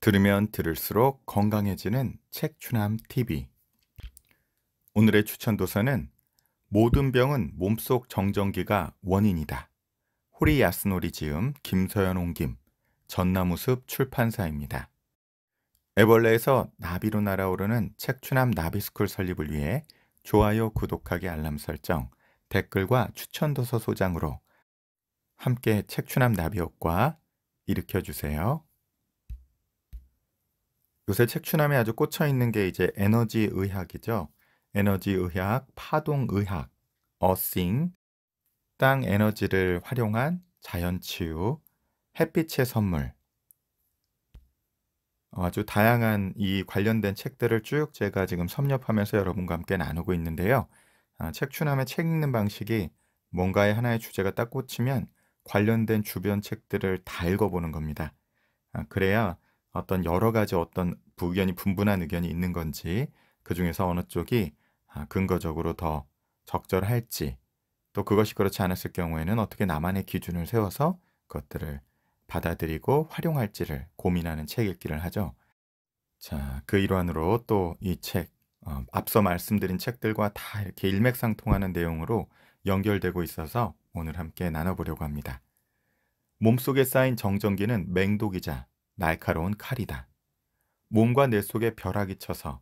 들으면 들을수록 건강해지는 책추남 TV. 오늘의 추천 도서는 모든 병은 몸속 정전기가 원인이다. 호리 야스노리 지음 김서연 옹김 전나무숲 출판사입니다. 애벌레에서 나비로 날아오르는 책추남 나비스쿨 설립을 위해 좋아요, 구독하기, 알람 설정, 댓글과 추천 도서 소장으로 함께 책추남 나비옥과 일으켜주세요. 요새 책추남에 아주 꽂혀 있는 게 이제 에너지 의학이죠. 에너지 의학, 파동 의학, 어싱, 땅 에너지를 활용한 자연 치유, 햇빛의 선물. 어, 아주 다양한 이 관련된 책들을 쭉 제가 지금 섭렵하면서 여러분과 함께 나누고 있는데요. 아, 책추남의 책 읽는 방식이 뭔가의 하나의 주제가 딱 꽂히면 관련된 주변 책들을 다 읽어보는 겁니다. 아, 그래야 어떤 여러 가지 어떤 의견이 분분한 의견이 있는 건지 그 중에서 어느 쪽이 아, 근거적으로 더 적절할지 또 그것이 그렇지 않았을 경우에는 어떻게 나만의 기준을 세워서 그것들을 받아들이고 활용할지를 고민하는 책 읽기를 하죠. 자, 그 일환으로 또 이 책, 어, 앞서 말씀드린 책들과 다 이렇게 일맥상통하는 내용으로 연결되고 있어서 오늘 함께 나눠보려고 합니다. 몸속에 쌓인 정전기는 맹독이자 날카로운 칼이다. 몸과 뇌 속에 벼락이 쳐서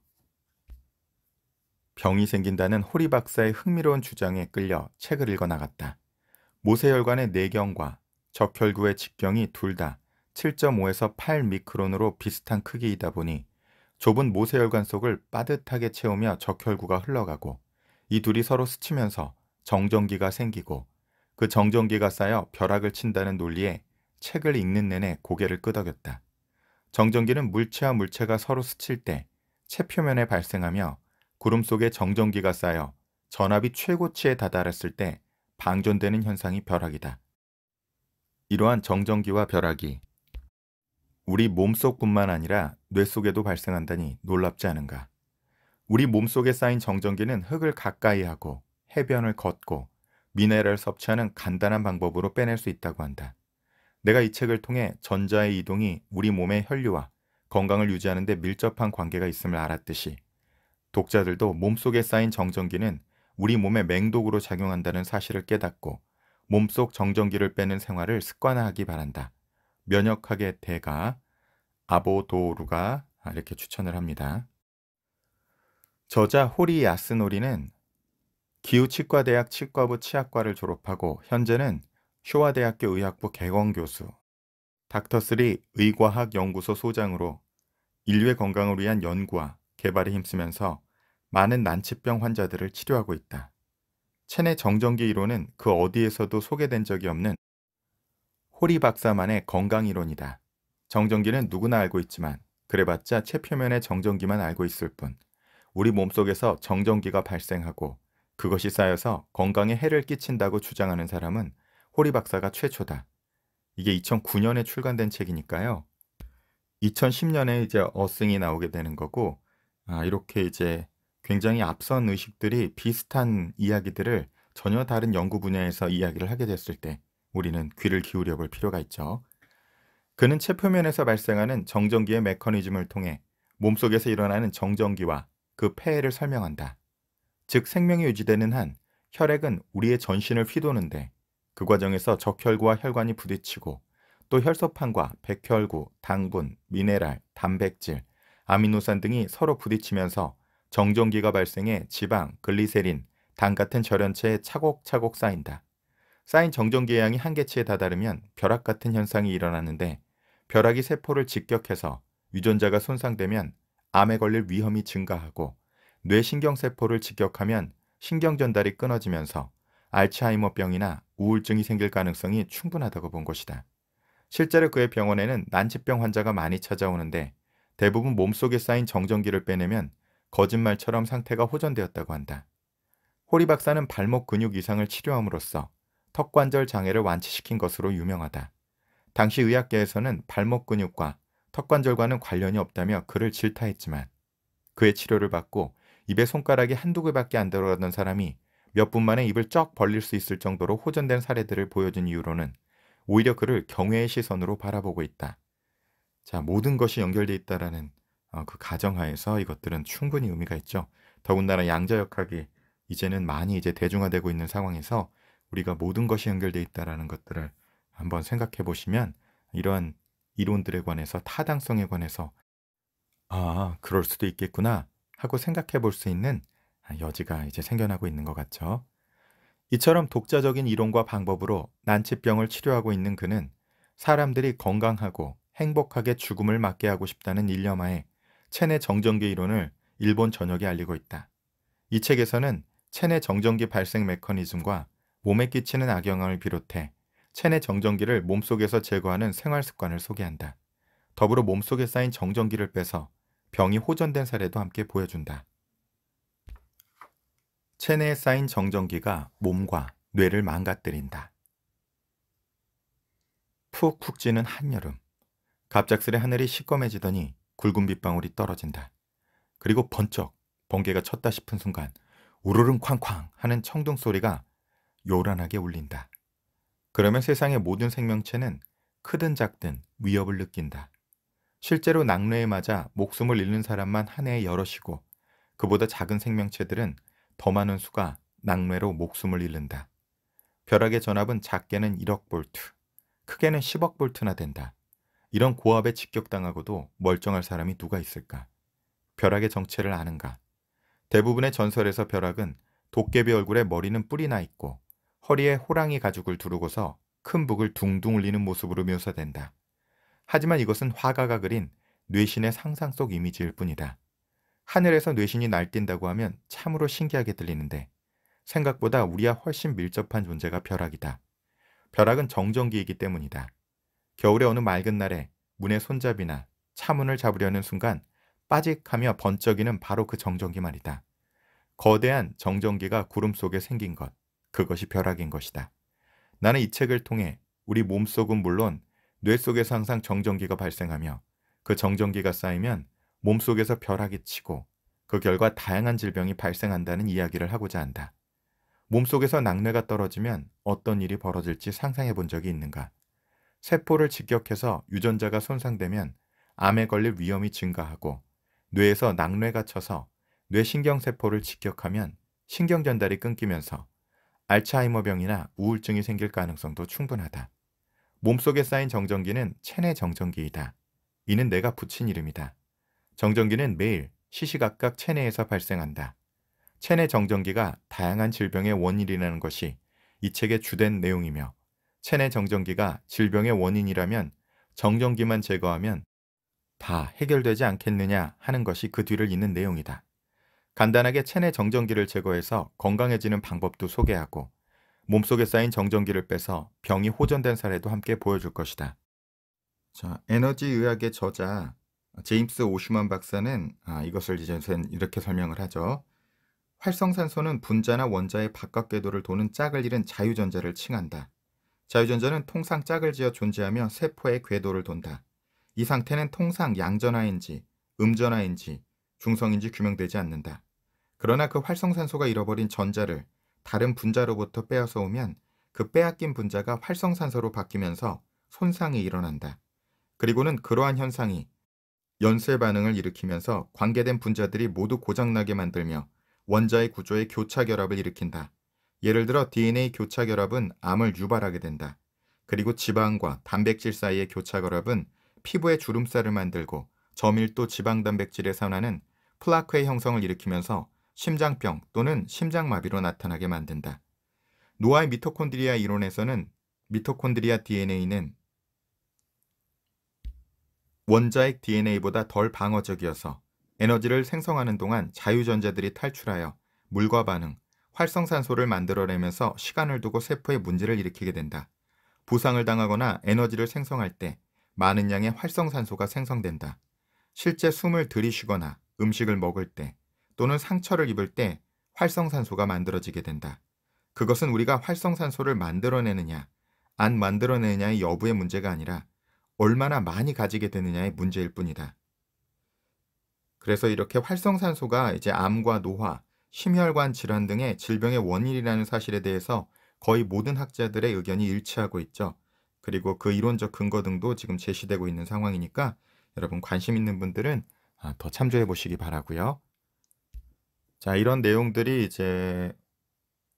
병이 생긴다는 호리 박사의 흥미로운 주장에 끌려 책을 읽어 나갔다. 모세혈관의 내경과 네 적혈구의 직경이 둘 다 7.5에서 8 미크론으로 비슷한 크기이다 보니 좁은 모세혈관 속을 빠듯하게 채우며 적혈구가 흘러가고 이 둘이 서로 스치면서 정전기가 생기고 그 정전기가 쌓여 벼락을 친다는 논리에 책을 읽는 내내 고개를 끄덕였다. 정전기는 물체와 물체가 서로 스칠 때 체표면에 발생하며 구름 속에 정전기가 쌓여 전압이 최고치에 다다랐을 때 방전되는 현상이 벼락이다. 이러한 정전기와 벼락이 우리 몸속뿐만 아니라 뇌 속에도 발생한다니 놀랍지 않은가. 우리 몸속에 쌓인 정전기는 흙을 가까이 하고 해변을 걷고 미네랄 섭취하는 간단한 방법으로 빼낼 수 있다고 한다. 내가 이 책을 통해 전자의 이동이 우리 몸의 혈류와 건강을 유지하는 데 밀접한 관계가 있음을 알았듯이 독자들도 몸속에 쌓인 정전기는 우리 몸의 맹독으로 작용한다는 사실을 깨닫고 몸속 정전기를 빼는 생활을 습관화하기 바란다. 면역학의 대가 아보도르가 이렇게 추천을 합니다. 저자 호리 야스노리는 기후치과대학 치과부 치약과를 졸업하고 현재는 쇼와대학교 의학부 개건교수닥터3 의과학연구소 소장으로 인류의 건강을 위한 연구와 개발에 힘쓰면서 많은 난치병 환자들을 치료하고 있다. 체내 정전기 이론은 그 어디에서도 소개된 적이 없는 호리 박사만의 건강 이론이다. 정전기는 누구나 알고 있지만 그래봤자 체 표면의 정전기만 알고 있을 뿐 우리 몸속에서 정전기가 발생하고 그것이 쌓여서 건강에 해를 끼친다고 주장하는 사람은 호리 박사가 최초다. 이게 2009년에 출간된 책이니까요. 2010년에 이제 어승이 나오게 되는 거고 아, 이렇게 이제 굉장히 앞선 의식들이 비슷한 이야기들을 전혀 다른 연구 분야에서 이야기를 하게 됐을 때 우리는 귀를 기울여 볼 필요가 있죠. 그는 체표면에서 발생하는 정전기의 메커니즘을 통해 몸속에서 일어나는 정전기와 그 폐해를 설명한다. 즉 생명이 유지되는 한 혈액은 우리의 전신을 휘도는데 그 과정에서 적혈구와 혈관이 부딪히고 또 혈소판과 백혈구, 당분, 미네랄, 단백질, 아미노산 등이 서로 부딪히면서 정전기가 발생해 지방, 글리세린, 당 같은 절연체에 차곡차곡 쌓인다. 쌓인 정전기의 양이 한계치에 다다르면 벼락 같은 현상이 일어나는데 벼락이 세포를 직격해서 유전자가 손상되면 암에 걸릴 위험이 증가하고 뇌신경세포를 직격하면 신경전달이 끊어지면서 알츠하이머병이나 우울증이 생길 가능성이 충분하다고 본 것이다. 실제로 그의 병원에는 난치병 환자가 많이 찾아오는데 대부분 몸속에 쌓인 정전기를 빼내면 거짓말처럼 상태가 호전되었다고 한다. 호리 박사는 발목 근육 이상을 치료함으로써 턱관절 장애를 완치시킨 것으로 유명하다. 당시 의학계에서는 발목 근육과 턱관절과는 관련이 없다며 그를 질타했지만 그의 치료를 받고 입에 손가락이 한두 개밖에 안 들어가던 사람이 몇분 만에 입을 쩍 벌릴 수 있을 정도로 호전된 사례들을 보여준 이유로는 오히려 그를 경외의 시선으로 바라보고 있다. 자, 모든 것이 연결돼 있다라는 어, 그 가정하에서 이것들은 충분히 의미가 있죠. 더군다나 양자역학이 이제는 많이 이제 대중화되고 있는 상황에서 우리가 모든 것이 연결돼 있다라는 것들을 한번 생각해 보시면 이러한 이론들에 관해서 타당성에 관해서 아, 그럴 수도 있겠구나 하고 생각해 볼 수 있는 여지가 이제 생겨나고 있는 것 같죠. 이처럼 독자적인 이론과 방법으로 난치병을 치료하고 있는 그는 사람들이 건강하고 행복하게 죽음을 맞게 하고 싶다는 일념하에 체내 정전기 이론을 일본 전역에 알리고 있다. 이 책에서는 체내 정전기 발생 메커니즘과 몸에 끼치는 악영향을 비롯해 체내 정전기를 몸속에서 제거하는 생활 습관을 소개한다. 더불어 몸속에 쌓인 정전기를 빼서 병이 호전된 사례도 함께 보여준다. 체내에 쌓인 정전기가 몸과 뇌를 망가뜨린다. 푹훅 지는 한여름. 갑작스레 하늘이 시꺼매지더니 굵은 빗방울이 떨어진다. 그리고 번쩍 번개가 쳤다 싶은 순간 우르릉 쾅쾅 하는 청둥 소리가 요란하게 울린다. 그러면 세상의 모든 생명체는 크든 작든 위협을 느낀다. 실제로 낙뢰에 맞아 목숨을 잃는 사람만 한 해에 여럿이고 그보다 작은 생명체들은 더 많은 수가 낙뢰로 목숨을 잃는다. 벼락의 전압은 작게는 1억 볼트, 크게는 10억 볼트나 된다. 이런 고압에 직격당하고도 멀쩡할 사람이 누가 있을까? 벼락의 정체를 아는가? 대부분의 전설에서 벼락은 도깨비 얼굴에 머리는 뿔이 나 있고 허리에 호랑이 가죽을 두르고서 큰 북을 둥둥 울리는 모습으로 묘사된다. 하지만 이것은 화가가 그린 뇌신의 상상 속 이미지일 뿐이다. 하늘에서 뇌신이 날뛴다고 하면 참으로 신기하게 들리는데 생각보다 우리와 훨씬 밀접한 존재가 벼락이다. 벼락은 정전기이기 때문이다. 겨울에 어느 맑은 날에 문의 손잡이나 차문을 잡으려는 순간 빠직하며 번쩍이는 바로 그 정전기 말이다. 거대한 정전기가 구름 속에 생긴 것, 그것이 벼락인 것이다. 나는 이 책을 통해 우리 몸속은 물론 뇌 속에서 항상 정전기가 발생하며 그 정전기가 쌓이면 몸속에서 벼락이 치고 그 결과 다양한 질병이 발생한다는 이야기를 하고자 한다. 몸속에서 낙뢰가 떨어지면 어떤 일이 벌어질지 상상해 본 적이 있는가? 세포를 직격해서 유전자가 손상되면 암에 걸릴 위험이 증가하고 뇌에서 낙뢰가 쳐서 뇌신경세포를 직격하면 신경 전달이 끊기면서 알츠하이머병이나 우울증이 생길 가능성도 충분하다. 몸속에 쌓인 정전기는 체내 정전기이다. 이는 내가 붙인 이름이다. 정전기는 매일 시시각각 체내에서 발생한다. 체내 정전기가 다양한 질병의 원인이라는 것이 이 책의 주된 내용이며 체내 정전기가 질병의 원인이라면 정전기만 제거하면 다 해결되지 않겠느냐 하는 것이 그 뒤를 잇는 내용이다. 간단하게 체내 정전기를 제거해서 건강해지는 방법도 소개하고 몸속에 쌓인 정전기를 빼서 병이 호전된 사례도 함께 보여줄 것이다. 자, 에너지 의학의 저자 제임스 오슈만 박사는 아, 이것을 이제 이렇게 설명을 하죠. 활성산소는 분자나 원자의 바깥 궤도를 도는 짝을 잃은 자유전자를 칭한다. 자유전자는 통상 짝을 지어 존재하며 세포의 궤도를 돈다. 이 상태는 통상 양전하인지 음전하인지 중성인지 규명되지 않는다. 그러나 그 활성산소가 잃어버린 전자를 다른 분자로부터 빼앗아 오면 그 빼앗긴 분자가 활성산소로 바뀌면서 손상이 일어난다. 그리고는 그러한 현상이 연쇄 반응을 일으키면서 관계된 분자들이 모두 고장나게 만들며 원자의 구조에 교차 결합을 일으킨다. 예를 들어 DNA 교차 결합은 암을 유발하게 된다. 그리고 지방과 단백질 사이의 교차 결합은 피부에 주름살을 만들고 저밀도 지방 단백질에 산화는 플라크의 형성을 일으키면서 심장병 또는 심장마비로 나타나게 만든다. 노아의 미토콘드리아 이론에서는 미토콘드리아 DNA는 원자핵 DNA보다 덜 방어적이어서 에너지를 생성하는 동안 자유전자들이 탈출하여 물과 반응, 활성산소를 만들어내면서 시간을 두고 세포에 문제를 일으키게 된다. 부상을 당하거나 에너지를 생성할 때 많은 양의 활성산소가 생성된다. 실제 숨을 들이쉬거나 음식을 먹을 때 또는 상처를 입을 때 활성산소가 만들어지게 된다. 그것은 우리가 활성산소를 만들어내느냐, 안 만들어내느냐의 여부의 문제가 아니라 얼마나 많이 가지게 되느냐의 문제일 뿐이다. 그래서 이렇게 활성산소가 이제 암과 노화, 심혈관 질환 등의 질병의 원인이라는 사실에 대해서 거의 모든 학자들의 의견이 일치하고 있죠. 그리고 그 이론적 근거 등도 지금 제시되고 있는 상황이니까 여러분 관심 있는 분들은 아, 더 참조해 보시기 바라고요. 자, 이런 내용들이 이제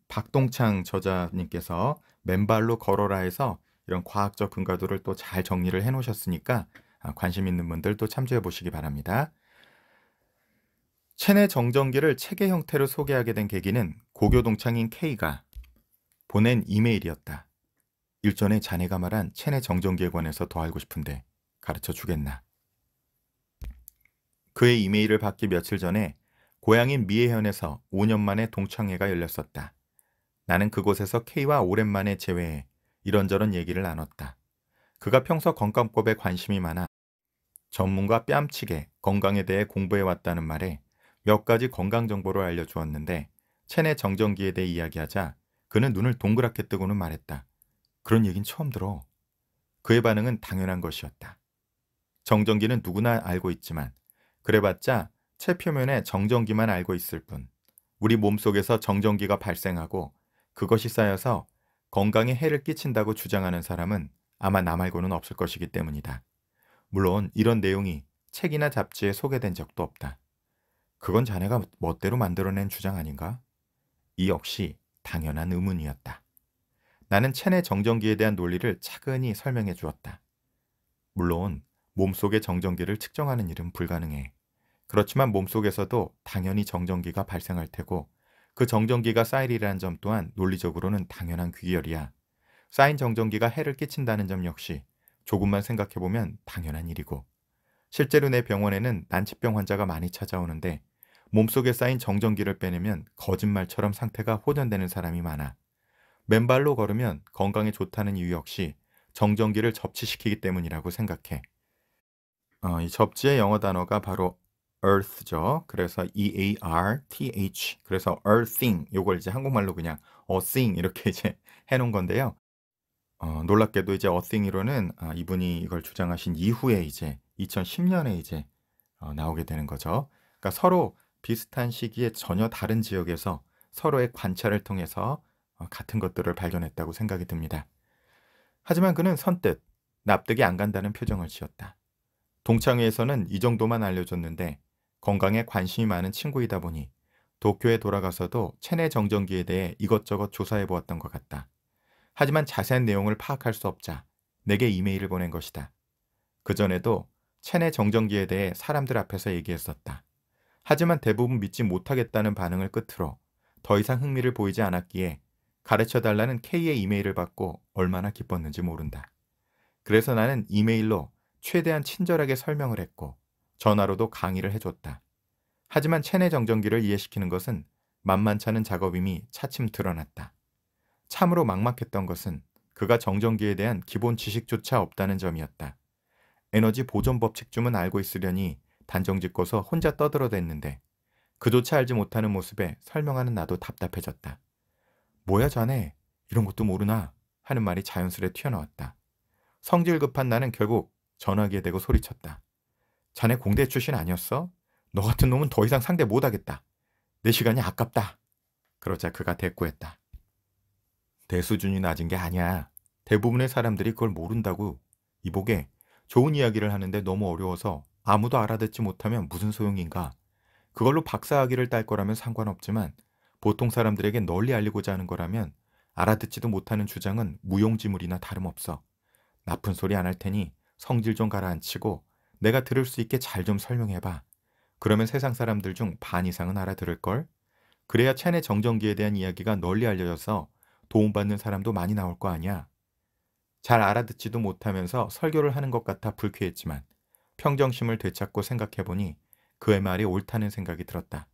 박동창 저자님께서 맨발로 걸어라해서 이런 과학적 근거들을 또 잘 정리를 해 놓으셨으니까 아, 관심 있는 분들 도 참조해 보시기 바랍니다. 체내 정전기를 체계 형태로 소개하게 된 계기는 고교 동창인 K가 보낸 이메일이었다. 일전에 자네가 말한 체내 정전기에 관해서 더 알고 싶은데 가르쳐 주겠나. 그의 이메일을 받기 며칠 전에 고향인 미해현에서 5년 만에 동창회가 열렸었다. 나는 그곳에서 K와 오랜만에 재회해 이런저런 얘기를 나눴다. 그가 평소 건강법에 관심이 많아 전문가 뺨치게 건강에 대해 공부해왔다는 말에 몇 가지 건강 정보를 알려주었는데 체내 정전기에 대해 이야기하자 그는 눈을 동그랗게 뜨고는 말했다. 그런 얘긴 처음 들어. 그의 반응은 당연한 것이었다. 정전기는 누구나 알고 있지만 그래봤자 체 표면에 정전기만 알고 있을 뿐 우리 몸속에서 정전기가 발생하고 그것이 쌓여서 건강에 해를 끼친다고 주장하는 사람은 아마 나 말고는 없을 것이기 때문이다. 물론 이런 내용이 책이나 잡지에 소개된 적도 없다. 그건 자네가 멋대로 만들어낸 주장 아닌가? 이 역시 당연한 의문이었다. 나는 체내 정전기에 대한 논리를 차근히 설명해 주었다. 물론 몸속의 정전기를 측정하는 일은 불가능해. 그렇지만 몸속에서도 당연히 정전기가 발생할 테고 그 정전기가 쌓이라는점 또한 논리적으로는 당연한 귀결이야. 쌓인 정전기가 해를 끼친다는 점 역시 조금만 생각해보면 당연한 일이고 실제로 내 병원에는 난치병 환자가 많이 찾아오는데 몸속에 쌓인 정전기를 빼내면 거짓말처럼 상태가 호전되는 사람이 많아. 맨발로 걸으면 건강에 좋다는 이유 역시 정전기를 접치시키기 때문이라고 생각해. 어, 이 접지의 영어 단어가 바로 earth죠. 그래서 E A R T H. 그래서 earthing 요걸 이제 한국말로 그냥 a thing 이렇게 이제 해 놓은 건데요. 어, 놀랍게도 이제 a thing으로는 아, 이분이 이걸 주장하신 이후에 이제 2010년에 이제 어, 나오게 되는 거죠. 그러니까 서로 비슷한 시기에 전혀 다른 지역에서 서로의 관찰을 통해서 어, 같은 것들을 발견했다고 생각이 듭니다. 하지만 그는 선뜻 납득이 안 간다는 표정을 지었다. 동창회에서는 이 정도만 알려줬는데 건강에 관심이 많은 친구이다 보니 도쿄에 돌아가서도 체내 정전기에 대해 이것저것 조사해 보았던 것 같다. 하지만 자세한 내용을 파악할 수 없자 내게 이메일을 보낸 것이다. 그전에도 체내 정전기에 대해 사람들 앞에서 얘기했었다. 하지만 대부분 믿지 못하겠다는 반응을 끝으로 더 이상 흥미를 보이지 않았기에 가르쳐 달라는 K의 이메일을 받고 얼마나 기뻤는지 모른다. 그래서 나는 이메일로 최대한 친절하게 설명을 했고 전화로도 강의를 해줬다. 하지만 체내 정전기를 이해시키는 것은 만만찮은 작업임이 차츰 드러났다. 참으로 막막했던 것은 그가 정전기에 대한 기본 지식조차 없다는 점이었다. 에너지 보존 법칙쯤은 알고 있으려니 단정 짓고서 혼자 떠들어댔는데 그조차 알지 못하는 모습에 설명하는 나도 답답해졌다. 뭐야 자네 이런 것도 모르나 하는 말이 자연스레 튀어나왔다. 성질 급한 나는 결국 전화기에 대고 소리쳤다. 자네 공대 출신 아니었어? 너 같은 놈은 더 이상 상대 못하겠다. 내 시간이 아깝다. 그러자 그가 대꾸했다. 대 수준이 낮은 게 아니야. 대부분의 사람들이 그걸 모른다고. 이보게 좋은 이야기를 하는데 너무 어려워서 아무도 알아듣지 못하면 무슨 소용인가. 그걸로 박사학위를 딸 거라면 상관없지만 보통 사람들에게 널리 알리고자 하는 거라면 알아듣지도 못하는 주장은 무용지물이나 다름없어. 나쁜 소리 안 할 테니 성질 좀 가라앉히고 내가 들을 수 있게 잘 좀 설명해봐. 그러면 세상 사람들 중 반 이상은 알아들을걸? 그래야 체내 정전기에 대한 이야기가 널리 알려져서 도움받는 사람도 많이 나올 거 아니야. 잘 알아듣지도 못하면서 설교를 하는 것 같아 불쾌했지만 평정심을 되찾고 생각해보니 그의 말이 옳다는 생각이 들었다.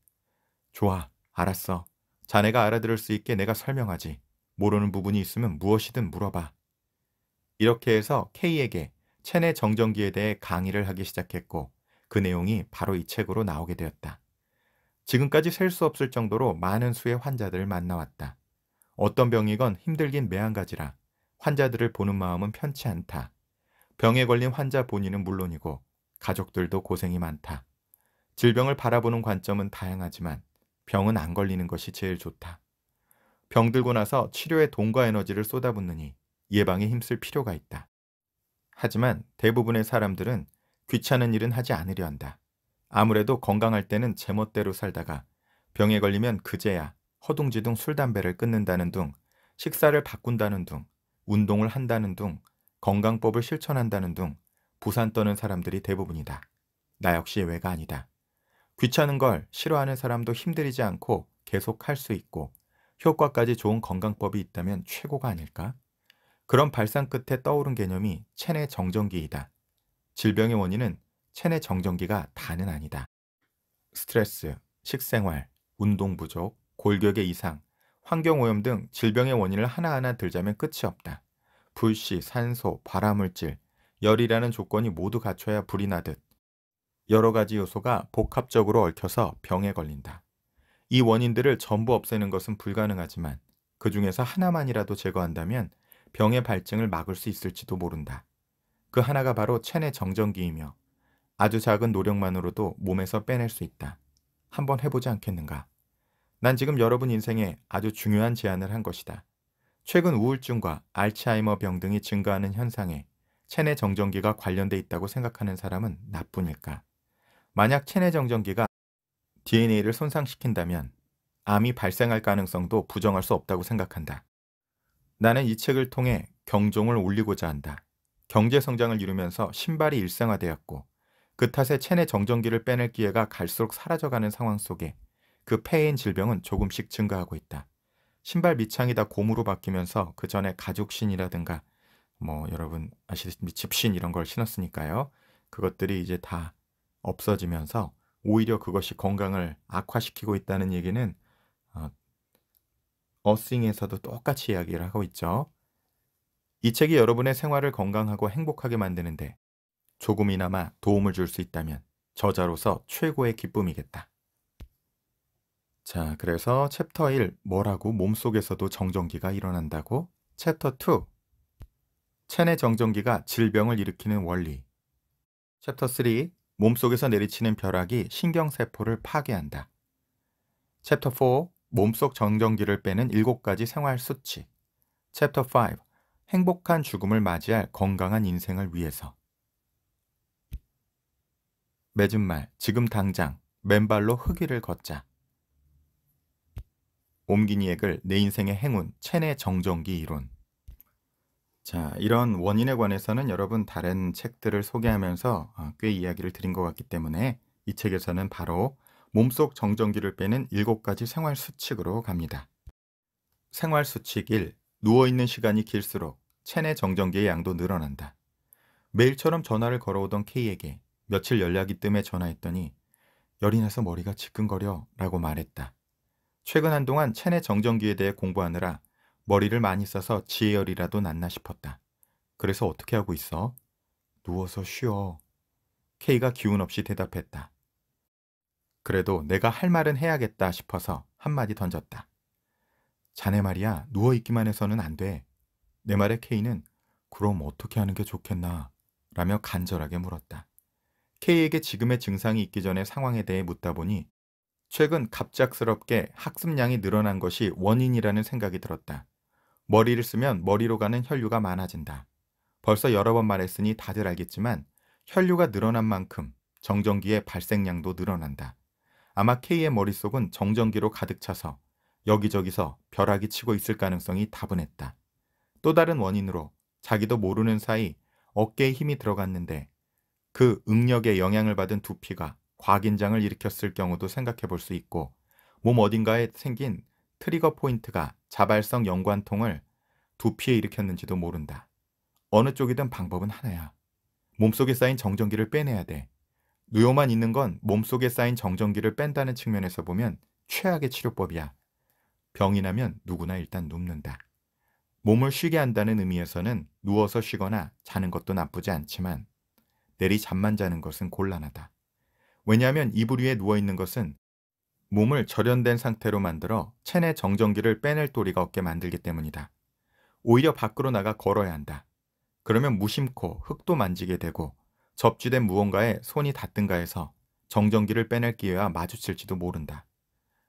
좋아, 알았어. 자네가 알아들을 수 있게 내가 설명하지. 모르는 부분이 있으면 무엇이든 물어봐. 이렇게 해서 K에게 체내 정전기에 대해 강의를 하기 시작했고 그 내용이 바로 이 책으로 나오게 되었다. 지금까지 셀 수 없을 정도로 많은 수의 환자들을 만나왔다. 어떤 병이건 힘들긴 매한가지라 환자들을 보는 마음은 편치 않다. 병에 걸린 환자 본인은 물론이고 가족들도 고생이 많다. 질병을 바라보는 관점은 다양하지만 병은 안 걸리는 것이 제일 좋다. 병들고 나서 치료에 돈과 에너지를 쏟아붓느니 예방에 힘쓸 필요가 있다. 하지만 대부분의 사람들은 귀찮은 일은 하지 않으려 한다. 아무래도 건강할 때는 제멋대로 살다가 병에 걸리면 그제야 허둥지둥 술, 담배를 끊는다는 둥, 식사를 바꾼다는 둥, 운동을 한다는 둥, 건강법을 실천한다는 둥 부산 떠는 사람들이 대부분이다. 나 역시 외가 아니다. 귀찮은 걸 싫어하는 사람도 힘들이지 않고 계속 할 수 있고 효과까지 좋은 건강법이 있다면 최고가 아닐까? 그런 발상 끝에 떠오른 개념이 체내 정전기이다. 질병의 원인은 체내 정전기가 다는 아니다. 스트레스, 식생활, 운동 부족, 골격의 이상, 환경오염 등 질병의 원인을 하나하나 들자면 끝이 없다. 불씨, 산소, 발화물질, 열이라는 조건이 모두 갖춰야 불이 나듯 여러 가지 요소가 복합적으로 얽혀서 병에 걸린다. 이 원인들을 전부 없애는 것은 불가능하지만 그 중에서 하나만이라도 제거한다면 병의 발증을 막을 수 있을지도 모른다. 그 하나가 바로 체내 정전기이며 아주 작은 노력만으로도 몸에서 빼낼 수 있다. 한번 해보지 않겠는가? 난 지금 여러분 인생에 아주 중요한 제안을 한 것이다. 최근 우울증과 알츠하이머 병 등이 증가하는 현상에 체내 정전기가 관련돼 있다고 생각하는 사람은 나뿐일까? 만약 체내 정전기가 DNA를 손상시킨다면 암이 발생할 가능성도 부정할 수 없다고 생각한다. 나는 이 책을 통해 경종을 울리고자 한다. 경제 성장을 이루면서 신발이 일상화되었고 그 탓에 체내 정전기를 빼낼 기회가 갈수록 사라져가는 상황 속에 그 폐인 질병은 조금씩 증가하고 있다. 신발 밑창이 다 고무로 바뀌면서 그 전에 가죽신이라든가 뭐 여러분 아시듯이 집신 이런 걸 신었으니까요. 그것들이 이제 다 없어지면서 오히려 그것이 건강을 악화시키고 있다는 얘기는 어싱에서도 똑같이 이야기를 하고 있죠. 이 책이 여러분의 생활을 건강하고 행복하게 만드는데 조금이나마 도움을 줄 수 있다면 저자로서 최고의 기쁨이겠다. 자, 그래서 챕터 1 뭐라고 몸속에서도 정전기가 일어난다고? 챕터 2 체내 정전기가 질병을 일으키는 원리 챕터 3 몸속에서 내리치는 벼락이 신경세포를 파괴한다. 챕터 4 몸속 정전기를 빼는 7가지 생활 수칙. 챕터 5. 행복한 죽음을 맞이할 건강한 인생을 위해서. 맺은 말, 지금 당장 맨발로 흙위를 걷자. 옴기니액을내 인생의 행운, 체내 정전기 이론. 자, 이런 원인에 관해서는 여러분 다른 책들을 소개하면서 어, 꽤 이야기를 드린 것 같기 때문에 이 책에서는 바로 몸속 정전기를 빼는 7가지 생활 수칙으로 갑니다. 생활 수칙 1. 누워있는 시간이 길수록 체내 정전기의 양도 늘어난다. 매일처럼 전화를 걸어오던 K에게 며칠 연락이 뜸에 전화했더니 열이 나서 머리가 지끈거려 라고 말했다. 최근 한동안 체내 정전기에 대해 공부하느라 머리를 많이 써서 지혜열이라도 났나 싶었다. 그래서 어떻게 하고 있어? 누워서 쉬어. K가 기운 없이 대답했다. 그래도 내가 할 말은 해야겠다 싶어서 한마디 던졌다. 자네 말이야 누워있기만 해서는 안 돼. 내 말에 케이는 그럼 어떻게 하는 게 좋겠나 라며 간절하게 물었다. 케이에게 지금의 증상이 있기 전에 상황에 대해 묻다 보니 최근 갑작스럽게 학습량이 늘어난 것이 원인이라는 생각이 들었다. 머리를 쓰면 머리로 가는 혈류가 많아진다. 벌써 여러 번 말했으니 다들 알겠지만 혈류가 늘어난 만큼 정전기의 발생량도 늘어난다. 아마 K의 머릿속은 정전기로 가득 차서 여기저기서 벼락이 치고 있을 가능성이 다분했다. 또 다른 원인으로 자기도 모르는 사이 어깨에 힘이 들어갔는데 그 응력에 영향을 받은 두피가 과긴장을 일으켰을 경우도 생각해 볼 수 있고 몸 어딘가에 생긴 트리거 포인트가 자발성 연관통을 두피에 일으켰는지도 모른다. 어느 쪽이든 방법은 하나야. 몸속에 쌓인 정전기를 빼내야 돼. 누요만 있는 건 몸속에 쌓인 정전기를 뺀다는 측면에서 보면 최악의 치료법이야. 병이 나면 누구나 일단 눕는다. 몸을 쉬게 한다는 의미에서는 누워서 쉬거나 자는 것도 나쁘지 않지만 내리 잠만 자는 것은 곤란하다. 왜냐하면 이불 위에 누워있는 것은 몸을 절연된 상태로 만들어 체내 정전기를 빼낼 도리가 없게 만들기 때문이다. 오히려 밖으로 나가 걸어야 한다. 그러면 무심코 흙도 만지게 되고 접지된 무언가에 손이 닿든가 해서 정전기를 빼낼 기회와 마주칠지도 모른다.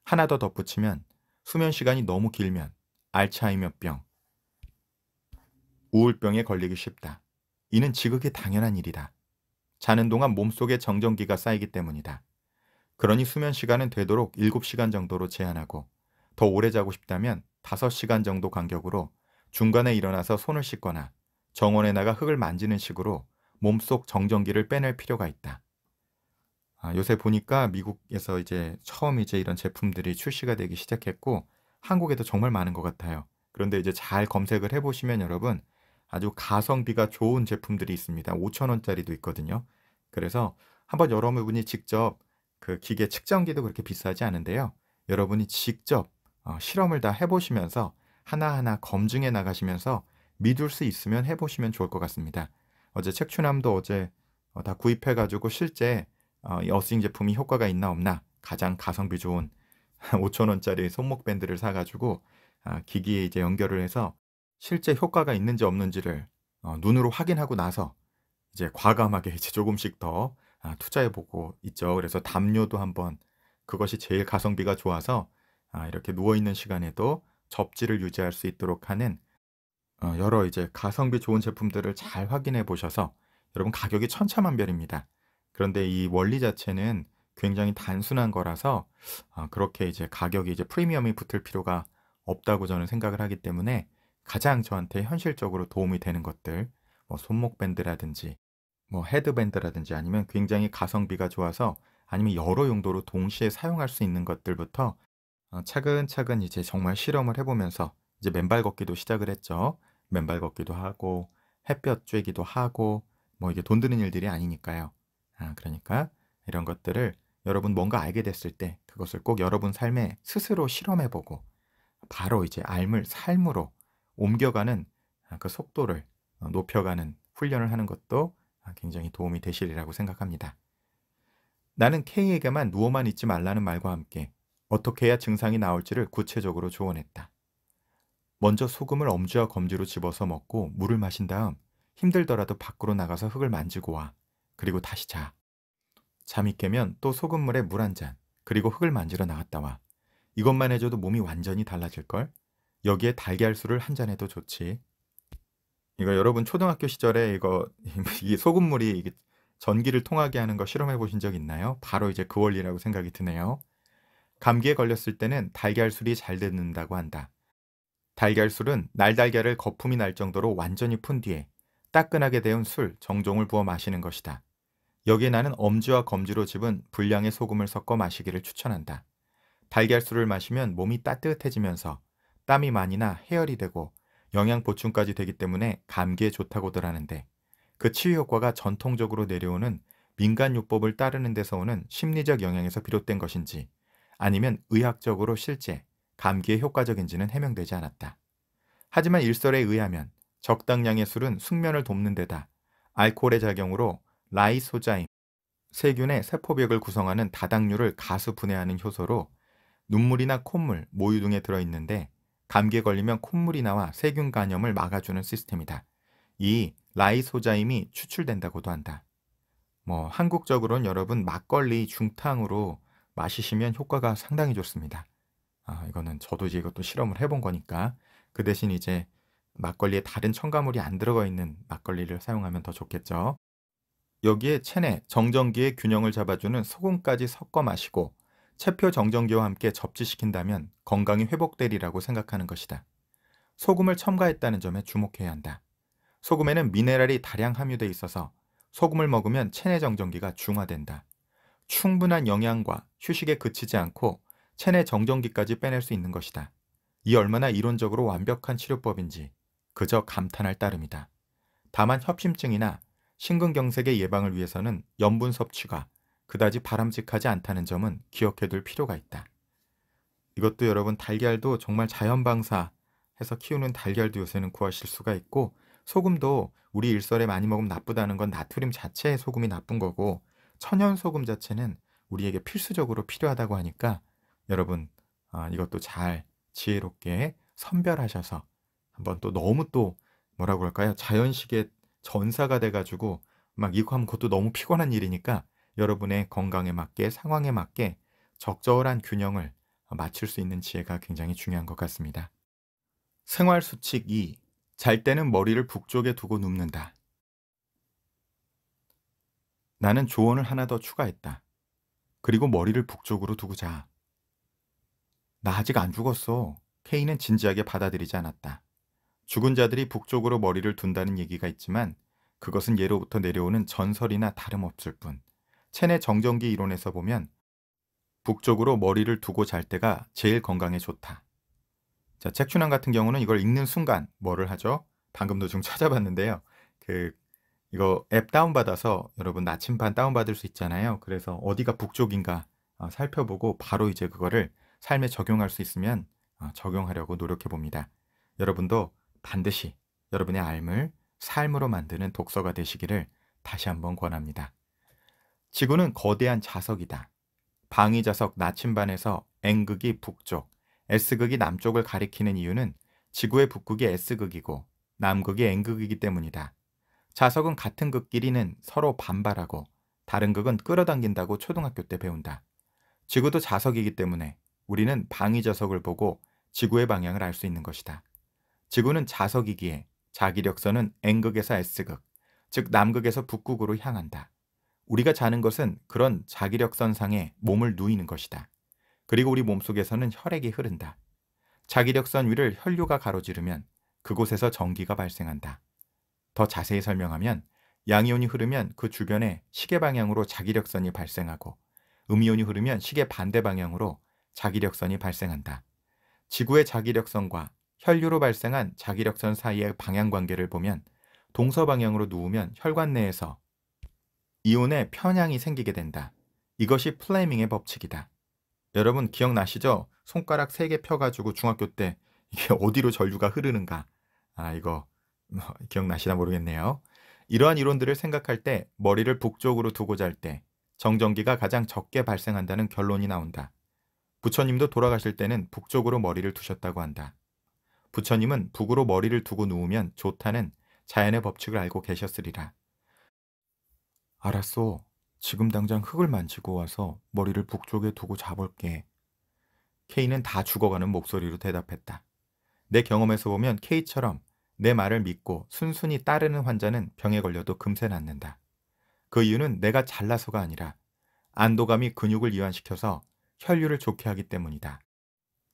하나 더 덧붙이면 수면 시간이 너무 길면 알츠하이머병, 우울병에 걸리기 쉽다. 이는 지극히 당연한 일이다. 자는 동안 몸속에 정전기가 쌓이기 때문이다. 그러니 수면 시간은 되도록 7시간 정도로 제한하고 더 오래 자고 싶다면 5시간 정도 간격으로 중간에 일어나서 손을 씻거나 정원에 나가 흙을 만지는 식으로 몸속 정전기를 빼낼 필요가 있다. 아, 요새 보니까 미국에서 이제 처음 이제 이런 제품들이 출시가 되기 시작했고 한국에도 정말 많은 것 같아요. 그런데 이제 잘 검색을 해보시면 여러분 아주 가성비가 좋은 제품들이 있습니다. 5천원짜리도 있거든요. 그래서 한번 여러분이 직접 그 기계 측정기도 그렇게 비싸지 않은데요. 여러분이 직접 어, 실험을 다 해보시면서 하나하나 검증해 나가시면서 믿을 수 있으면 해보시면 좋을 것 같습니다. 어제 책추남도 어제 어, 다 구입해가지고 실제 어, 이 어스윙 제품이 효과가 있나 없나 가장 가성비 좋은 5천 원짜리 손목 밴드를 사가지고 아, 기기에 이제 연결을 해서 실제 효과가 있는지 없는지를 어, 눈으로 확인하고 나서 이제 과감하게 이제 조금씩 더 아, 투자해보고 있죠. 그래서 담요도 한번 그것이 제일 가성비가 좋아서 아, 이렇게 누워있는 시간에도 접지를 유지할 수 있도록 하는 어, 여러 이제 가성비 좋은 제품들을 잘 확인해 보셔서 여러분 가격이 천차만별입니다. 그런데 이 원리 자체는 굉장히 단순한 거라서 어, 그렇게 이제 가격이 이제 프리미엄이 붙을 필요가 없다고 저는 생각을 하기 때문에 가장 저한테 현실적으로 도움이 되는 것들 뭐 손목밴드라든지 뭐 헤드밴드라든지 아니면 굉장히 가성비가 좋아서 아니면 여러 용도로 동시에 사용할 수 있는 것들부터 어, 차근차근 이제 정말 실험을 해보면서 이제 맨발 걷기도 시작을 했죠. 맨발 걷기도 하고 햇볕 쬐기도 하고 뭐 이게 돈 드는 일들이 아니니까요. 아, 그러니까 이런 것들을 여러분 뭔가 알게 됐을 때 그것을 꼭 여러분 삶에 스스로 실험해보고 바로 이제 알을 삶으로 옮겨가는 아, 그 속도를 어, 높여가는 훈련을 하는 것도 아, 굉장히 도움이 되시리라고 생각합니다. 나는 K에게만 누워만 있지 말라는 말과 함께 어떻게 해야 증상이 나올지를 구체적으로 조언했다. 먼저 소금을 엄지와 검지로 집어서 먹고 물을 마신 다음 힘들더라도 밖으로 나가서 흙을 만지고 와. 그리고 다시 자. 잠이 깨면 또 소금물에 물 한 잔, 그리고 흙을 만지러 나갔다 와. 이것만 해줘도 몸이 완전히 달라질걸? 여기에 달걀술을 한 잔 해도 좋지. 이거 여러분 초등학교 시절에 이거 이 소금물이 전기를 통하게 하는 거 실험해 보신 적 있나요? 바로 이제 그 원리라고 생각이 드네요. 감기에 걸렸을 때는 달걀술이 잘 듣는다고 한다. 달걀술은 날달걀을 거품이 날 정도로 완전히 푼 뒤에 따끈하게 데운 술 정종을 부어 마시는 것이다. 여기에 나는 엄지와 검지로 집은 분량의 소금을 섞어 마시기를 추천한다. 달걀술을 마시면 몸이 따뜻해지면서 땀이 많이 나 해열이 되고 영양 보충까지 되기 때문에 감기에 좋다고들 하는데 그 치유 효과가 전통적으로 내려오는 민간요법을 따르는 데서 오는 심리적 영향에서 비롯된 것인지 아니면 의학적으로 실제 감기에 효과적인지는 해명되지 않았다. 하지만 일설에 의하면 적당량의 술은 숙면을 돕는 데다 알코올의 작용으로 라이소자임, 세균의 세포벽을 구성하는 다당류를 가수 분해하는 효소로 눈물이나 콧물, 모유 등에 들어있는데 감기에 걸리면 콧물이 나와 세균 간염을 막아주는 시스템이다. 이 라이소자임이 추출된다고도 한다. 뭐 한국적으로는 여러분 막걸리 중탕으로 마시시면 효과가 상당히 좋습니다. 아, 이거는 저도 이제 이것도 실험을 해본 거니까 그 대신 이제 막걸리에 다른 첨가물이 안 들어가 있는 막걸리를 사용하면 더 좋겠죠. 여기에 체내 정전기의 균형을 잡아주는 소금까지 섞어 마시고 체표 정전기와 함께 접지시킨다면 건강이 회복되리라고 생각하는 것이다. 소금을 첨가했다는 점에 주목해야 한다. 소금에는 미네랄이 다량 함유돼 있어서 소금을 먹으면 체내 정전기가 중화된다. 충분한 영양과 휴식에 그치지 않고 체내 정전기까지 빼낼 수 있는 것이다. 이 얼마나 이론적으로 완벽한 치료법인지 그저 감탄할 따름이다. 다만 협심증이나 심근경색의 예방을 위해서는 염분 섭취가 그다지 바람직하지 않다는 점은 기억해둘 필요가 있다. 이것도 여러분 달걀도 정말 자연방사 해서 키우는 달걀도 요새는 구하실 수가 있고 소금도 우리 일설에 많이 먹으면 나쁘다는 건 나트륨 자체의 소금이 나쁜 거고 천연 소금 자체는 우리에게 필수적으로 필요하다고 하니까 여러분 아, 이것도 잘 지혜롭게 선별하셔서 한번 또 너무 또 뭐라고 할까요? 자연식의 전사가 돼가지고 막 이거 하면 그것도 너무 피곤한 일이니까 여러분의 건강에 맞게 상황에 맞게 적절한 균형을 맞출 수 있는 지혜가 굉장히 중요한 것 같습니다. 생활 수칙 2. 잘 때는 머리를 북쪽에 두고 눕는다. 나는 조언을 하나 더 추가했다. 그리고 머리를 북쪽으로 두고 자. 나 아직 안 죽었어. 케이는 진지하게 받아들이지 않았다. 죽은 자들이 북쪽으로 머리를 둔다는 얘기가 있지만 그것은 예로부터 내려오는 전설이나 다름없을 뿐. 체내 정전기 이론에서 보면 북쪽으로 머리를 두고 잘 때가 제일 건강에 좋다. 자, 책춘환 같은 경우는 이걸 읽는 순간 뭐를 하죠? 방금도 좀 찾아봤는데요. 그 이거 앱 다운받아서 여러분 나침반 다운받을 수 있잖아요. 그래서 어디가 북쪽인가 어, 살펴보고 바로 이제 그거를 삶에 적용할 수 있으면 어, 적용하려고 노력해 봅니다. 여러분도 반드시 여러분의 앎을 삶으로 만드는 독서가 되시기를 다시 한번 권합니다. 지구는 거대한 자석이다. 방위자석 나침반에서 N극이 북쪽, S극이 남쪽을 가리키는 이유는 지구의 북극이 S극이고 남극이 N극이기 때문이다. 자석은 같은 극끼리는 서로 반발하고 다른 극은 끌어당긴다고 초등학교 때 배운다. 지구도 자석이기 때문에 우리는 방위 자석을 보고 지구의 방향을 알 수 있는 것이다. 지구는 자석이기에 자기력선은 N극에서 S극, 즉 남극에서 북극으로 향한다. 우리가 자는 것은 그런 자기력선상에 몸을 누이는 것이다. 그리고 우리 몸속에서는 혈액이 흐른다. 자기력선 위를 혈류가 가로지르면 그곳에서 전기가 발생한다. 더 자세히 설명하면 양이온이 흐르면 그 주변에 시계 방향으로 자기력선이 발생하고 음이온이 흐르면 시계 반대 방향으로 자기력선이 발생한다. 지구의 자기력선과 혈류로 발생한 자기력선 사이의 방향관계를 보면 동서방향으로 누우면 혈관 내에서 이온의 편향이 생기게 된다. 이것이 플레밍의 법칙이다. 여러분 기억나시죠? 손가락 세 개 펴가지고 중학교 때 이게 어디로 전류가 흐르는가. 아 이거 뭐 기억나시나 모르겠네요. 이러한 이론들을 생각할 때 머리를 북쪽으로 두고 잘 때 정전기가 가장 적게 발생한다는 결론이 나온다. 부처님도 돌아가실 때는 북쪽으로 머리를 두셨다고 한다. 부처님은 북으로 머리를 두고 누우면 좋다는 자연의 법칙을 알고 계셨으리라. 알았소. 지금 당장 흙을 만지고 와서 머리를 북쪽에 두고 자볼게. 케이는 다 죽어가는 목소리로 대답했다. 내 경험에서 보면 케이처럼 내 말을 믿고 순순히 따르는 환자는 병에 걸려도 금세 낫는다. 그 이유는 내가 잘나서가 아니라 안도감이 근육을 이완시켜서 혈류를 좋게 하기 때문이다.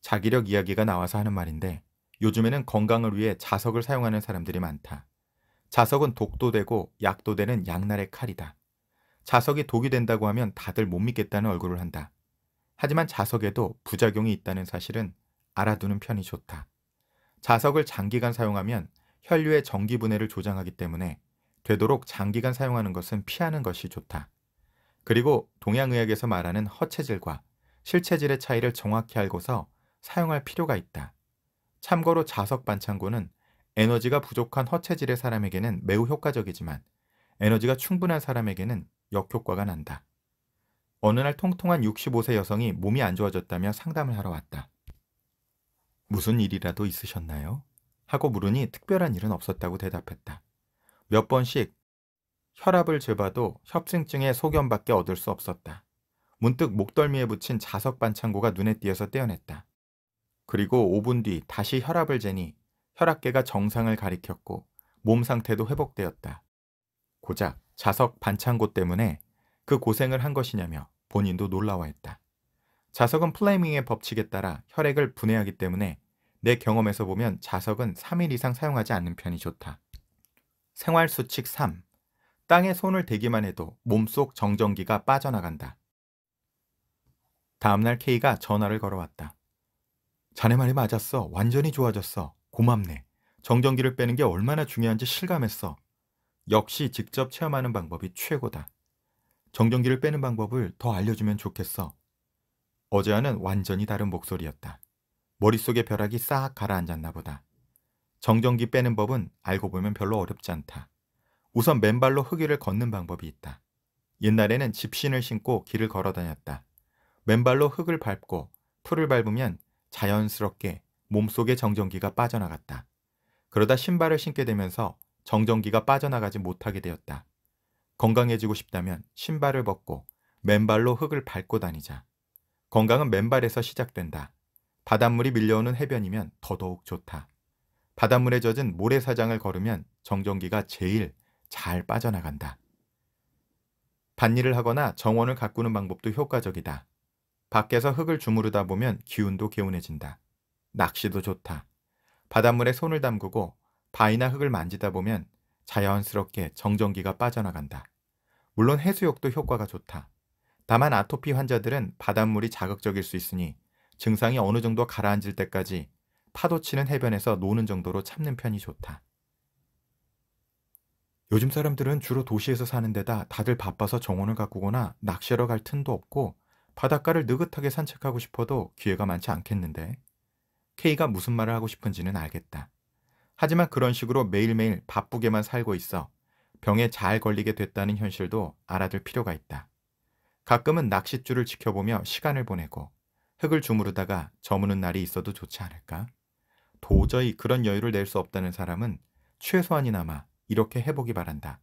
자기력 이야기가 나와서 하는 말인데 요즘에는 건강을 위해 자석을 사용하는 사람들이 많다. 자석은 독도 되고 약도 되는 양날의 칼이다. 자석이 독이 된다고 하면 다들 못 믿겠다는 얼굴을 한다. 하지만 자석에도 부작용이 있다는 사실은 알아두는 편이 좋다. 자석을 장기간 사용하면 혈류의 전기 분해를 조장하기 때문에 되도록 장기간 사용하는 것은 피하는 것이 좋다. 그리고 동양의학에서 말하는 허체질과 실체질의 차이를 정확히 알고서 사용할 필요가 있다. 참고로 자석 반창고는 에너지가 부족한 허체질의 사람에게는 매우 효과적이지만 에너지가 충분한 사람에게는 역효과가 난다. 어느 날 통통한 65세 여성이 몸이 안 좋아졌다며 상담을 하러 왔다. 무슨 일이라도 있으셨나요? 하고 물으니 특별한 일은 없었다고 대답했다. 몇 번씩 혈압을 재봐도 협증증의 소견밖에 얻을 수 없었다. 문득 목덜미에 붙인 자석 반창고가 눈에 띄어서 떼어냈다. 그리고 5분 뒤 다시 혈압을 재니 혈압계가 정상을 가리켰고 몸 상태도 회복되었다. 고작 자석 반창고 때문에 그 고생을 한 것이냐며 본인도 놀라워했다. 자석은 플레밍의 법칙에 따라 혈액을 분해하기 때문에 내 경험에서 보면 자석은 3일 이상 사용하지 않는 편이 좋다. 생활수칙 3. 땅에 손을 대기만 해도 몸속 정전기가 빠져나간다. 다음날 K가 전화를 걸어왔다. 자네 말이 맞았어. 완전히 좋아졌어. 고맙네. 정전기를 빼는 게 얼마나 중요한지 실감했어. 역시 직접 체험하는 방법이 최고다. 정전기를 빼는 방법을 더 알려주면 좋겠어. 어제와는 완전히 다른 목소리였다. 머릿속에 벼락이 싹 가라앉았나 보다. 정전기 빼는 법은 알고 보면 별로 어렵지 않다. 우선 맨발로 흙위를 걷는 방법이 있다. 옛날에는 집신을 신고 길을 걸어 다녔다. 왼발로 흙을 밟고 풀을 밟으면 자연스럽게 몸속의 정전기가 빠져나갔다. 그러다 신발을 신게 되면서 정전기가 빠져나가지 못하게 되었다. 건강해지고 싶다면 신발을 벗고 맨발로 흙을 밟고 다니자. 건강은 맨발에서 시작된다. 바닷물이 밀려오는 해변이면 더더욱 좋다. 바닷물에 젖은 모래사장을 걸으면 정전기가 제일 잘 빠져나간다. 반일을 하거나 정원을 가꾸는 방법도 효과적이다. 밖에서 흙을 주무르다 보면 기운도 개운해진다. 낚시도 좋다. 바닷물에 손을 담그고 바위나 흙을 만지다 보면 자연스럽게 정전기가 빠져나간다. 물론 해수욕도 효과가 좋다. 다만 아토피 환자들은 바닷물이 자극적일 수 있으니 증상이 어느 정도 가라앉을 때까지 파도치는 해변에서 노는 정도로 참는 편이 좋다. 요즘 사람들은 주로 도시에서 사는 데다 다들 바빠서 정원을 가꾸거나 낚시하러 갈 틈도 없고 바닷가를 느긋하게 산책하고 싶어도 기회가 많지 않겠는데. K가 무슨 말을 하고 싶은지는 알겠다. 하지만 그런 식으로 매일매일 바쁘게만 살고 있어 병에 잘 걸리게 됐다는 현실도 알아둘 필요가 있다. 가끔은 낚싯줄을 지켜보며 시간을 보내고 흙을 주무르다가 저무는 날이 있어도 좋지 않을까? 도저히 그런 여유를 낼 수 없다는 사람은 최소한이나마 이렇게 해보기 바란다.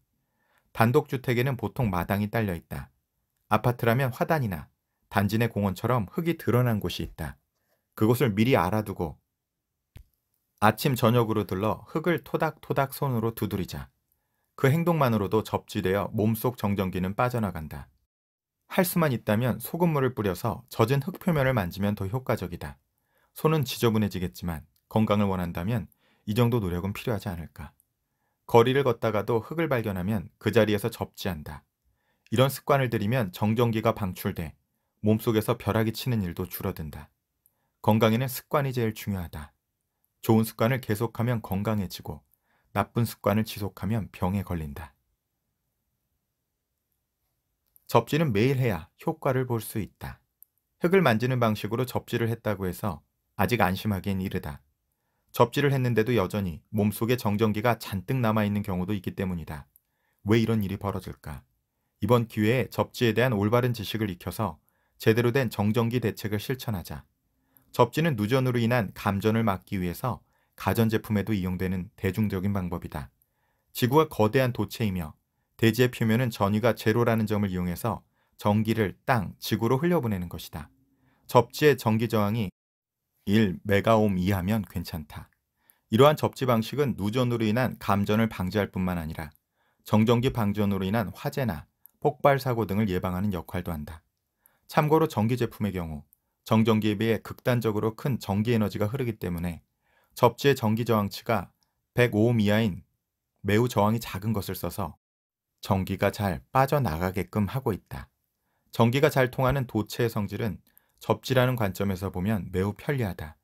단독주택에는 보통 마당이 딸려 있다. 아파트라면 화단이나 단지 내 공원처럼 흙이 드러난 곳이 있다. 그곳을 미리 알아두고 아침 저녁으로 들러 흙을 토닥토닥 손으로 두드리자. 그 행동만으로도 접지되어 몸속 정전기는 빠져나간다. 할 수만 있다면 소금물을 뿌려서 젖은 흙 표면을 만지면 더 효과적이다. 손은 지저분해지겠지만 건강을 원한다면 이 정도 노력은 필요하지 않을까. 거리를 걷다가도 흙을 발견하면 그 자리에서 접지한다. 이런 습관을 들이면 정전기가 방출돼 몸속에서 벼락이 치는 일도 줄어든다. 건강에는 습관이 제일 중요하다. 좋은 습관을 계속하면 건강해지고 나쁜 습관을 지속하면 병에 걸린다. 접지는 매일 해야 효과를 볼 수 있다. 흙을 만지는 방식으로 접지를 했다고 해서 아직 안심하기엔 이르다. 접지를 했는데도 여전히 몸속에 정전기가 잔뜩 남아있는 경우도 있기 때문이다. 왜 이런 일이 벌어질까? 이번 기회에 접지에 대한 올바른 지식을 익혀서 제대로 된 정전기 대책을 실천하자. 접지는 누전으로 인한 감전을 막기 위해서 가전제품에도 이용되는 대중적인 방법이다. 지구가 거대한 도체이며 대지의 표면은 전위가 제로라는 점을 이용해서 전기를 땅, 지구로 흘려보내는 것이다. 접지의 전기 저항이 1메가옴 이하면 괜찮다. 이러한 접지 방식은 누전으로 인한 감전을 방지할 뿐만 아니라 정전기 방전으로 인한 화재나 폭발 사고 등을 예방하는 역할도 한다. 참고로 전기 제품의 경우 정전기에 비해 극단적으로 큰 전기 에너지가 흐르기 때문에 접지의 전기 저항치가 105옴 이하인 매우 저항이 작은 것을 써서 전기가 잘 빠져나가게끔 하고 있다. 전기가 잘 통하는 도체의 성질은 접지라는 관점에서 보면 매우 편리하다.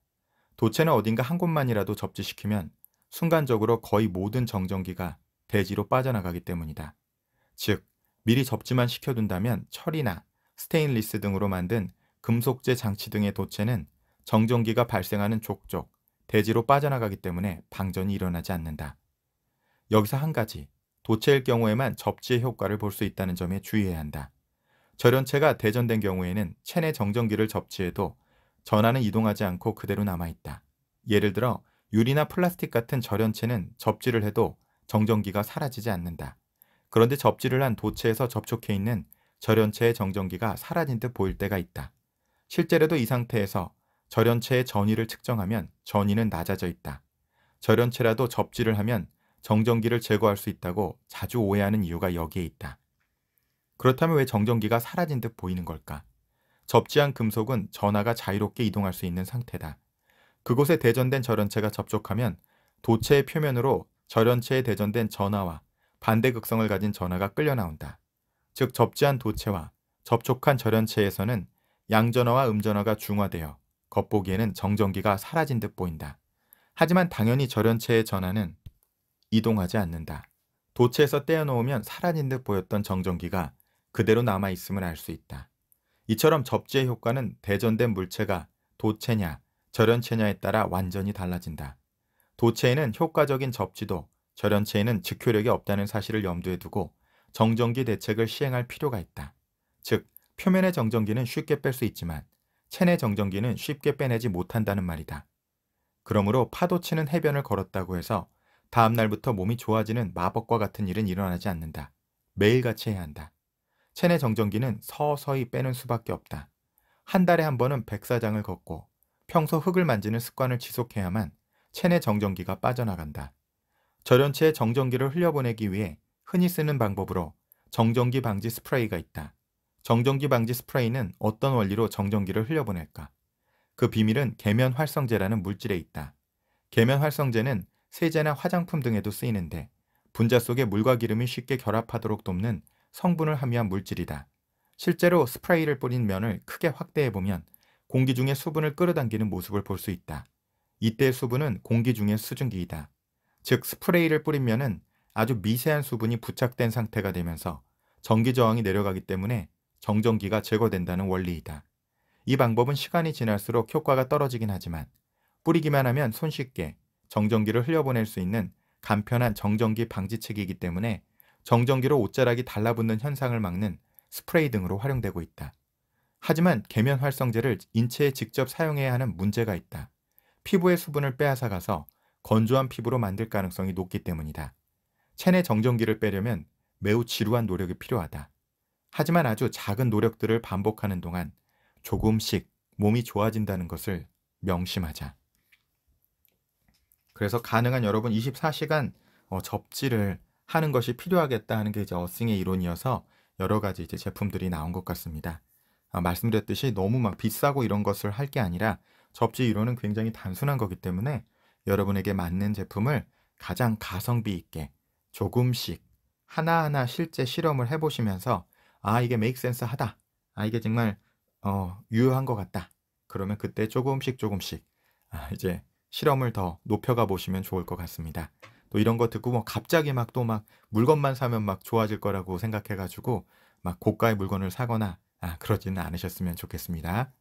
도체는 어딘가 한 곳만이라도 접지시키면 순간적으로 거의 모든 정전기가 대지로 빠져나가기 때문이다. 즉, 미리 접지만 시켜둔다면 철이나 스테인리스 등으로 만든 금속재 장치 등의 도체는 정전기가 발생하는 족족, 대지로 빠져나가기 때문에 방전이 일어나지 않는다. 여기서 한 가지, 도체일 경우에만 접지의 효과를 볼 수 있다는 점에 주의해야 한다. 절연체가 대전된 경우에는 체내 정전기를 접지해도 전하는 이동하지 않고 그대로 남아있다. 예를 들어 유리나 플라스틱 같은 절연체는 접지를 해도 정전기가 사라지지 않는다. 그런데 접지를 한 도체에서 접촉해 있는 절연체의 정전기가 사라진 듯 보일 때가 있다. 실제로도 이 상태에서 절연체의 전위를 측정하면 전위는 낮아져 있다. 절연체라도 접지를 하면 정전기를 제거할 수 있다고 자주 오해하는 이유가 여기에 있다. 그렇다면 왜 정전기가 사라진 듯 보이는 걸까? 접지한 금속은 전하가 자유롭게 이동할 수 있는 상태다. 그곳에 대전된 절연체가 접촉하면 도체의 표면으로 절연체에 대전된 전하와 반대 극성을 가진 전하가 끌려 나온다. 즉 접지한 도체와 접촉한 절연체에서는 양전어와 음전어가 중화되어 겉보기에는 정전기가 사라진 듯 보인다. 하지만 당연히 절연체의 전화는 이동하지 않는다. 도체에서 떼어놓으면 사라진 듯 보였던 정전기가 그대로 남아있음을 알 수 있다. 이처럼 접지의 효과는 대전된 물체가 도체냐 절연체냐에 따라 완전히 달라진다. 도체에는 효과적인 접지도 절연체에는 즉효력이 없다는 사실을 염두에 두고 정전기 대책을 시행할 필요가 있다. 즉, 표면의 정전기는 쉽게 뺄 수 있지만 체내 정전기는 쉽게 빼내지 못한다는 말이다. 그러므로 파도치는 해변을 걸었다고 해서 다음날부터 몸이 좋아지는 마법과 같은 일은 일어나지 않는다. 매일같이 해야 한다. 체내 정전기는 서서히 빼는 수밖에 없다. 한 달에 한 번은 백사장을 걷고 평소 흙을 만지는 습관을 지속해야만 체내 정전기가 빠져나간다. 절연체의 정전기를 흘려보내기 위해 흔히 쓰는 방법으로 정전기 방지 스프레이가 있다. 정전기 방지 스프레이는 어떤 원리로 정전기를 흘려보낼까? 그 비밀은 계면 활성제라는 물질에 있다. 계면 활성제는 세제나 화장품 등에도 쓰이는데 분자 속에 물과 기름이 쉽게 결합하도록 돕는 성분을 함유한 물질이다. 실제로 스프레이를 뿌린 면을 크게 확대해 보면 공기 중에 수분을 끌어당기는 모습을 볼 수 있다. 이때 수분은 공기 중의 수증기이다. 즉 스프레이를 뿌린 면은 아주 미세한 수분이 부착된 상태가 되면서 전기 저항이 내려가기 때문에 정전기가 제거된다는 원리이다. 이 방법은 시간이 지날수록 효과가 떨어지긴 하지만 뿌리기만 하면 손쉽게 정전기를 흘려보낼 수 있는 간편한 정전기 방지책이기 때문에 정전기로 옷자락이 달라붙는 현상을 막는 스프레이 등으로 활용되고 있다. 하지만 계면 활성제를 인체에 직접 사용해야 하는 문제가 있다. 피부의 수분을 빼앗아가서 건조한 피부로 만들 가능성이 높기 때문이다. 체내 정전기를 빼려면 매우 지루한 노력이 필요하다. 하지만 아주 작은 노력들을 반복하는 동안 조금씩 몸이 좋아진다는 것을 명심하자. 그래서 가능한 여러분 24시간 어, 접지를 하는 것이 필요하겠다 하는 게 이제 어싱의 이론이어서 여러 가지 이제 제품들이 나온 것 같습니다. 아, 말씀드렸듯이 너무 막 비싸고 이런 것을 할 게 아니라 접지 이론은 굉장히 단순한 거기 때문에 여러분에게 맞는 제품을 가장 가성비 있게 조금씩 하나하나 실제 실험을 해보시면서 아 이게 메이크센스 하다 아 이게 정말 어, 유효한 것 같다 그러면 그때 조금씩 조금씩 아, 이제 실험을 더 높여가 보시면 좋을 것 같습니다 또 이런 거 듣고 뭐 갑자기 막 또막 막 물건만 사면 막 좋아질 거라고 생각해 가지고 막 고가의 물건을 사거나 아, 그러지는 않으셨으면 좋겠습니다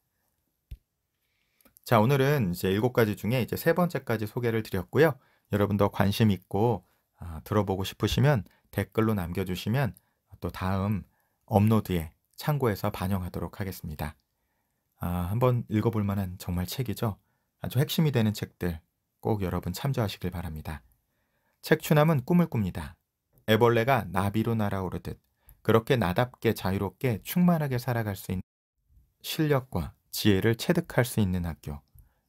자 오늘은 이제 일곱 가지 중에 이제 세 번째까지 소개를 드렸고요 여러분도 관심 있고 아, 들어보고 싶으시면 댓글로 남겨주시면 또 다음 업로드에 참고해서 반영하도록 하겠습니다. 아, 한번 읽어볼 만한 정말 책이죠. 아주 핵심이 되는 책들 꼭 여러분 참조하시길 바랍니다. 책 추남은 꿈을 꿉니다. 애벌레가 나비로 날아오르듯 그렇게 나답게 자유롭게 충만하게 살아갈 수 있는 실력과 지혜를 체득할 수 있는 학교.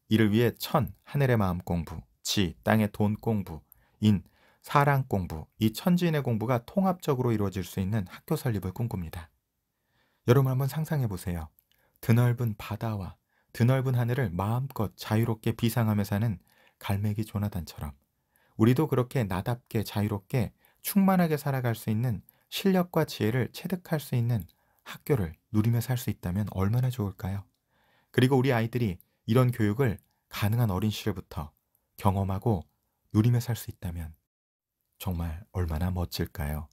이를 위해 천, 하늘의 마음 공부, 지, 땅의 돈 공부, 인, 사랑 공부, 이 천지인의 공부가 통합적으로 이루어질 수 있는 학교 설립을 꿈꿉니다. 여러분 한번 상상해 보세요. 드넓은 바다와 드넓은 하늘을 마음껏 자유롭게 비상하며 사는 갈매기 조나단처럼 우리도 그렇게 나답게 자유롭게 충만하게 살아갈 수 있는 실력과 지혜를 체득할 수 있는 학교를 누리며 살 수 있다면 얼마나 좋을까요? 그리고 우리 아이들이 이런 교육을 가능한 어린 시절부터 경험하고 누리며 살 수 있다면 정말 얼마나 멋질까요?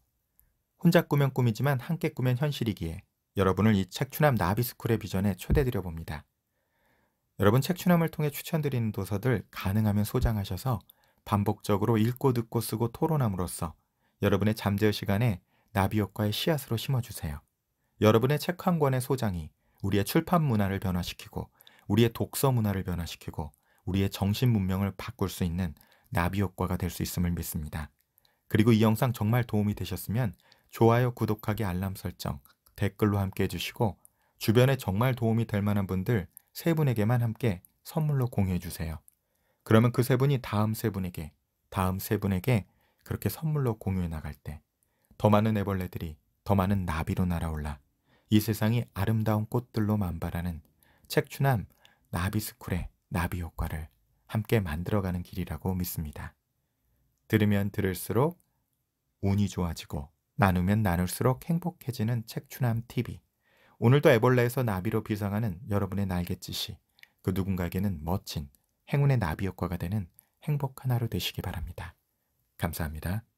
혼자 꾸면 꿈이지만 함께 꾸면 현실이기에 여러분을 이 책추남 나비스쿨의 비전에 초대드려 봅니다. 여러분 책추남을 통해 추천드리는 도서들 가능하면 소장하셔서 반복적으로 읽고 듣고 쓰고 토론함으로써 여러분의 잠재의 시간에 나비 효과의 씨앗으로 심어주세요. 여러분의 책 한 권의 소장이 우리의 출판 문화를 변화시키고 우리의 독서 문화를 변화시키고 우리의 정신 문명을 바꿀 수 있는 나비 효과가 될 수 있음을 믿습니다. 그리고 이 영상 정말 도움이 되셨으면 좋아요, 구독하기, 알람 설정, 댓글로 함께 해주시고 주변에 정말 도움이 될 만한 분들 세 분에게만 함께 선물로 공유해 주세요. 그러면 그 세 분이 다음 세 분에게, 다음 세 분에게 그렇게 선물로 공유해 나갈 때 더 많은 애벌레들이 더 많은 나비로 날아올라 이 세상이 아름다운 꽃들로 만발하는 책추남 나비스쿨의 나비 효과를 함께 만들어가는 길이라고 믿습니다. 들으면 들을수록 운이 좋아지고 나누면 나눌수록 행복해지는 책추남 TV. 오늘도 애벌레에서 나비로 비상하는 여러분의 날갯짓이 그 누군가에게는 멋진 행운의 나비 효과가 되는 행복한 하루 되시기 바랍니다. 감사합니다.